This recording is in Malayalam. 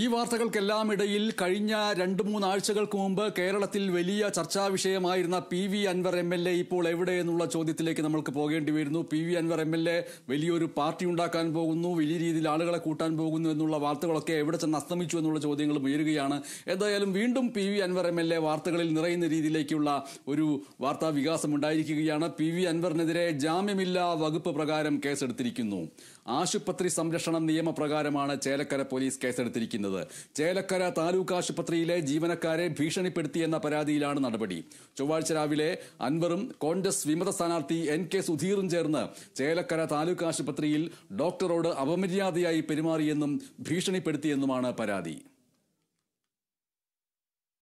ഈ വാർത്തകൾക്കെല്ലാം ഇടയിൽ കഴിഞ്ഞ രണ്ട് മൂന്നാഴ്ചകൾക്ക് മുമ്പ് കേരളത്തിൽ വലിയ ചർച്ചാ വിഷയമായിരുന്ന P V Anvar M L A ഇപ്പോൾ എവിടെ എന്നുള്ള ചോദ്യത്തിലേക്ക് നമ്മൾക്ക് പോകേണ്ടി വരുന്നു P V Anvar M L A വലിയൊരു പാർട്ടി ഉണ്ടാക്കാൻ പോകുന്നു വലിയ രീതിയിൽ ആളുകളെ കൂട്ടാൻ പോകുന്നു എന്നുള്ള വാർത്തകളൊക്കെ എവിടെ ചെന്ന് അസ്തമിച്ചു എന്നുള്ള ചോദ്യങ്ങൾ ഉയരുകയാണ് എന്തായാലും വീണ്ടും P V Anvar M L A വാർത്തകളിൽ നിറയുന്ന രീതിയിലേക്കുള്ള ഒരു വാർത്താ വികാസം ഉണ്ടായിരിക്കുകയാണ് പി വി അൻവറിനെതിരെ ജാമ്യമില്ലാ വകുപ്പ് പ്രകാരം കേസെടുത്തിരിക്കുന്നു ആശുപത്രി സംരക്ഷണ നിയമപ്രകാരമാണ് ചേലക്കര പോലീസ് കേസെടുത്തിരിക്കുന്നത് ആരംഭിക്കുന്നത് ചേലക്കര താലൂക്ക് ആശുപത്രിയിലെ ജീവനക്കാരെ ഭീഷണിപ്പെടുത്തിയെന്ന പരാതിയിലാണ് നടപടി ചൊവ്വാഴ്ച രാവിലെ അൻവറും കോൺഗ്രസ് വിമത സ്ഥാനാർത്ഥി എൻ കെ സുധീറും ചേർന്ന് ചേലക്കര താലൂക്ക് ആശുപത്രിയിൽ ഡോക്ടറോട് അപമര്യാദയായി പെരുമാറിയെന്നും ഭീഷണിപ്പെടുത്തിയെന്നുമാണ് പരാതി